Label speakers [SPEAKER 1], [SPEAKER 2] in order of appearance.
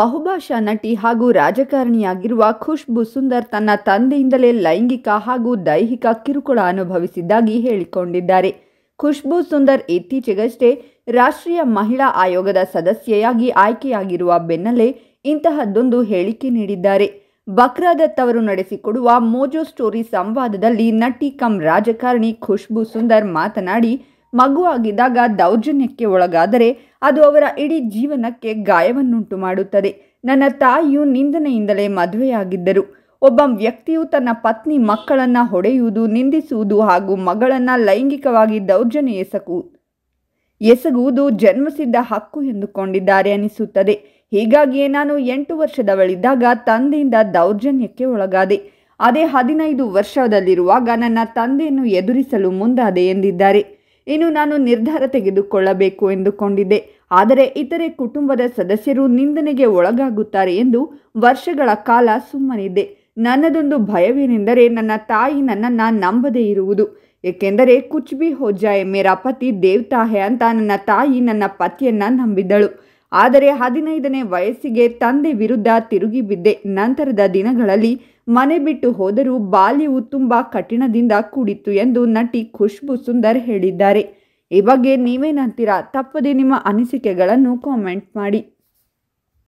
[SPEAKER 1] ಬಹುಭಾಷಾ ನಟಿ ಹಾಗೂ ರಾಜಕಾರಣಿಯಾಗಿರುವ ಖುಷ್ಬು ಸುಂದರ್ ತನ್ನ ತಂದೆಯಿಂದಲೇ ಲೈಂಗಿಕ ಹಾಗೂ ದೈಹಿಕ ಕಿರುಕುಳ ಅನುಭವಿಸಿದ್ದಾಗಿ ಹೇಳಿಕೊಂಡಿದ್ದಾರೆ ಖುಷ್ಬು ಸುಂದರ್ ಇತ್ತೀಚೆಗಷ್ಟೇ ರಾಷ್ಟ್ರೀಯ ಮಹಿಳಾ ಆಯೋಗದ ಸದಸ್ಯೆಯಾಗಿ ಆಯ್ಕೆಯಾಗಿರುವ ಬೆನ್ನಲ್ಲೇ ಇಂತಹದ್ದೊಂದು ಹೇಳಿಕೆ ನೀಡಿದ್ದಾರೆ ಬಕ್ರಾದತ್ ಅವರು ನಡೆಸಿಕೊಡುವ ಮೋಜೋ ಸ್ಟೋರಿ ಸಂವಾದದಲ್ಲಿ ನಟಿ ಕಂ ರಾಜಕಾರಣಿ ಖುಷ್ಬು ಸುಂದರ್ ಮಾತನಾಡಿ ಮಗು ಆಗಿದ್ದಾಗ ದೌರ್ಜನ್ಯಕ್ಕೆ ಒಳಗಾದರೆ ಅದು ಅವರ ಇಡೀ ಜೀವನಕ್ಕೆ ಗಾಯವನ್ನುಂಟು ಮಾಡುತ್ತದೆ ನನ್ನ ತಾಯಿಯು ನಿಂದನೆಯಿಂದಲೇ ಮದುವೆಯಾಗಿದ್ದರು ಒಬ್ಬ ವ್ಯಕ್ತಿಯು ತನ್ನ ಪತ್ನಿ ಮಕ್ಕಳನ್ನು ಹೊಡೆಯುವುದು ನಿಂದಿಸುವುದು ಹಾಗೂ ಮಗಳನ್ನು ಲೈಂಗಿಕವಾಗಿ ದೌರ್ಜನ್ಯ ಎಸಗು ಎಸಗುವುದು ಜನ್ಮಸಿದ್ಧ ಹಕ್ಕು ಎಂದುಕೊಂಡಿದ್ದಾರೆ ಅನಿಸುತ್ತದೆ ಹೀಗಾಗಿಯೇ ನಾನು ಎಂಟು ವರ್ಷದವಳಿದ್ದಾಗ ತಂದೆಯಿಂದ ದೌರ್ಜನ್ಯಕ್ಕೆ ಒಳಗಾದೆ ಅದೇ ಹದಿನೈದು ವರ್ಷದಲ್ಲಿರುವಾಗ ನನ್ನ ತಂದೆಯನ್ನು ಎದುರಿಸಲು ಮುಂದಾದೆ ಎಂದಿದ್ದಾರೆ ಇನ್ನು ನಾನು ನಿರ್ಧಾರ ತೆಗೆದುಕೊಳ್ಳಬೇಕು ಎಂದುಕೊಂಡಿದ್ದೆ ಆದರೆ ಇತರೆ ಕುಟುಂಬದ ಸದಸ್ಯರು ನಿಂದನೆಗೆ ಒಳಗಾಗುತ್ತಾರೆ ಎಂದು ವರ್ಷಗಳ ಕಾಲ ಸುಮ್ಮನಿದ್ದೆ ನನ್ನದೊಂದು ಭಯವೇನೆಂದರೆ ನನ್ನ ತಾಯಿ ನನ್ನನ್ನು ನಂಬದೇ ಇರುವುದು ಏಕೆಂದರೆ ಕುಚ್ಬಿ ಹೋಜಾ ಎ ಮೇರಾ ಪತಿ ದೇವ್ತಾಹೆ ಅಂತ ನನ್ನ ತಾಯಿ ನನ್ನ ಪತಿಯನ್ನು ನಂಬಿದ್ದಳು ಆದರೆ ಹದಿನೈದನೇ ವಯಸ್ಸಿಗೆ ತಂದೆ ವಿರುದ್ಧ ತಿರುಗಿ ಬಿದ್ದೆ ನಂತರದ ದಿನಗಳಲ್ಲಿ ಮನೆ ಬಿಟ್ಟು ಹೋದರೂ ಬಾಲ್ಯವು ತುಂಬ ಕಠಿಣದಿಂದ ಕೂಡಿತ್ತು ಎಂದು ನಟಿ ಖುಷ್ಬು ಸುಂದರ್ ಹೇಳಿದ್ದಾರೆ ಈ ಬಗ್ಗೆ ನೀವೇನಂತೀರಾ ತಪ್ಪದೇ ನಿಮ್ಮ ಅನಿಸಿಕೆಗಳನ್ನು ಕಾಮೆಂಟ್ ಮಾಡಿ